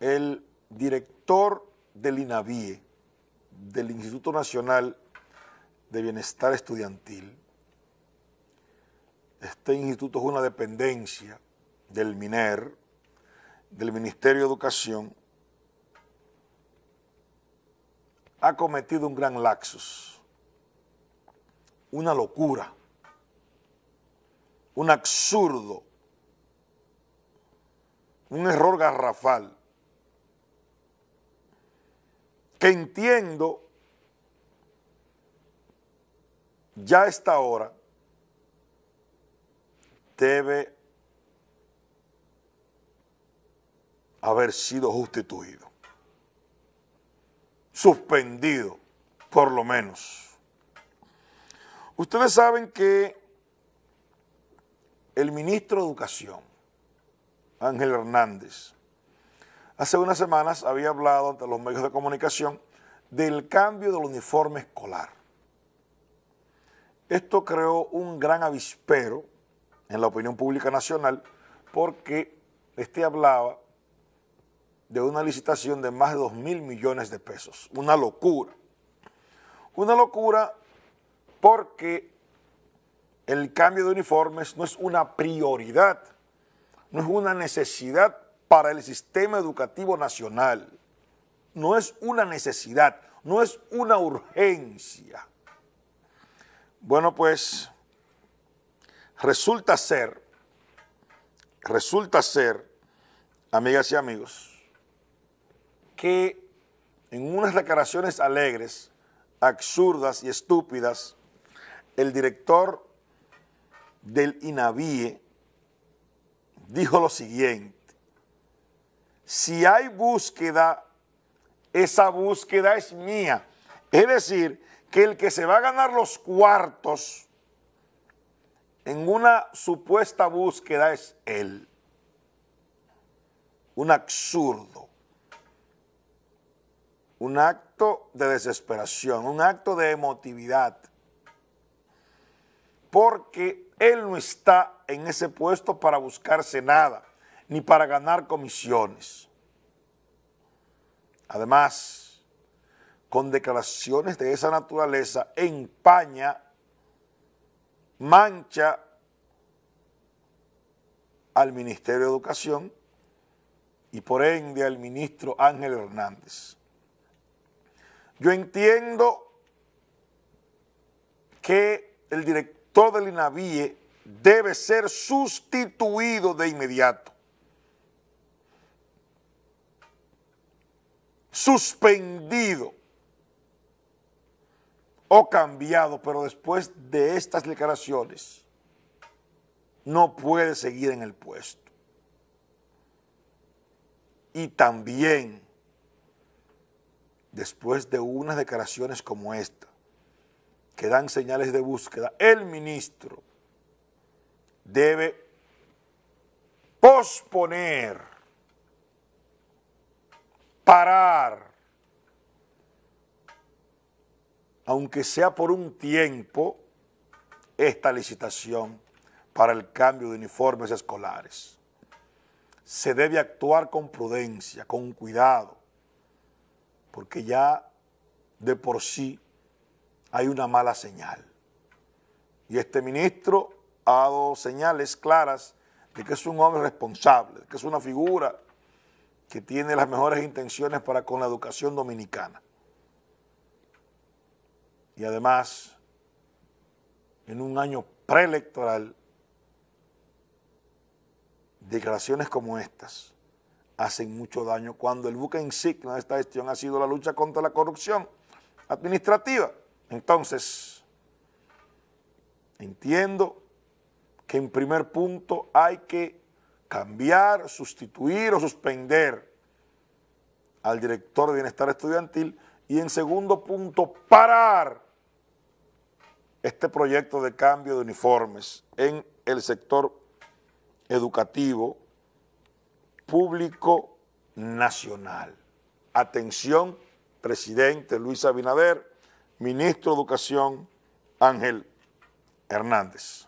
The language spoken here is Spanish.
el director del INAVIE, del Instituto Nacional de Bienestar Estudiantil. Este instituto es una dependencia del MINER, del Ministerio de Educación, ha cometido un gran laxus, una locura, un absurdo, un error garrafal que entiendo ya a esta hora debe haber sido sustituido, suspendido por lo menos. Ustedes saben que el ministro de Educación, Ángel Hernández, Hace unas semanas había hablado ante los medios de comunicación del cambio del uniforme escolar. Esto creó un gran avispero en la opinión pública nacional porque este hablaba de una licitación de más de 2 mil millones de pesos. Una locura. Una locura porque el cambio de uniformes no es una prioridad, no es una necesidad para el sistema educativo nacional. No es una necesidad, no es una urgencia. Bueno, pues resulta ser, resulta ser, amigas y amigos, que en unas declaraciones alegres, absurdas y estúpidas, el director del INAVIE dijo lo siguiente, si hay búsqueda, esa búsqueda es mía. Es decir, que el que se va a ganar los cuartos en una supuesta búsqueda es él. Un absurdo. Un acto de desesperación, un acto de emotividad. Porque él no está en ese puesto para buscarse nada ni para ganar comisiones. Además, con declaraciones de esa naturaleza, empaña, mancha al Ministerio de Educación y por ende al ministro Ángel Hernández. Yo entiendo que el director del INAVIE debe ser sustituido de inmediato. suspendido o cambiado, pero después de estas declaraciones no puede seguir en el puesto. Y también, después de unas declaraciones como esta, que dan señales de búsqueda, el ministro debe posponer parar, aunque sea por un tiempo, esta licitación para el cambio de uniformes escolares. Se debe actuar con prudencia, con cuidado, porque ya de por sí hay una mala señal. Y este ministro ha dado señales claras de que es un hombre responsable, de que es una figura que tiene las mejores intenciones para con la educación dominicana. Y además, en un año preelectoral, declaraciones como estas hacen mucho daño cuando el buque insignia de esta gestión ha sido la lucha contra la corrupción administrativa. Entonces, entiendo que en primer punto hay que cambiar, sustituir o suspender al director de bienestar estudiantil y en segundo punto, parar este proyecto de cambio de uniformes en el sector educativo público nacional. Atención, presidente Luis Abinader, ministro de Educación Ángel Hernández.